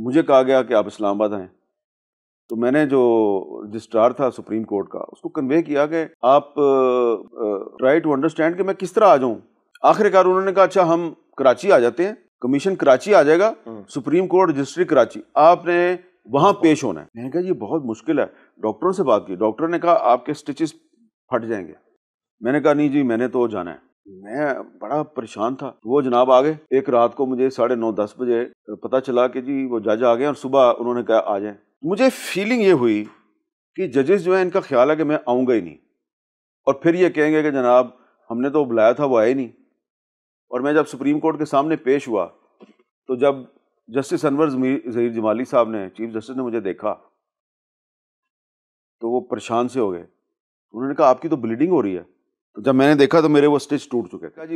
मुझे कहा गया कि आप इस्लामाबाद आएँ तो मैंने जो रजिस्ट्रार था सुप्रीम कोर्ट का उसको कन्वे किया कि आप ट्राई टू अंडरस्टैंड कि मैं किस तरह आ जाऊँ आखिरकार उन्होंने कहा अच्छा हम कराची आ जाते हैं कमीशन कराची आ जाएगा हम्म। सुप्रीम कोर्ट रजिस्ट्री कराची आपने वहाँ हम्म। पेश होना है मैंने कहा ये बहुत मुश्किल है डॉक्टरों से बात की डॉक्टर ने कहा आपके स्टिचेस फट जाएंगे मैंने कहा नहीं जी मैंने तो जाना है मैं बड़ा परेशान था वो जनाब आ गए एक रात को मुझे साढ़े नौ दस बजे पता चला कि जी वो जज आ गए और सुबह उन्होंने कहा आ जाए मुझे फीलिंग ये हुई कि जजेस जो है इनका ख्याल है कि मैं आऊँगा ही नहीं और फिर ये कहेंगे कि जनाब हमने तो बुलाया था वो आए नहीं और मैं जब सुप्रीम कोर्ट के सामने पेश हुआ तो जब जस्टिस अनवर जहीर जमाली साहब ने चीफ जस्टिस ने मुझे देखा तो वो परेशान से हो गए उन्होंने कहा आपकी तो ब्लीडिंग हो रही है तो जब मैंने देखा तो मेरे वो स्टिच टूट चुके जी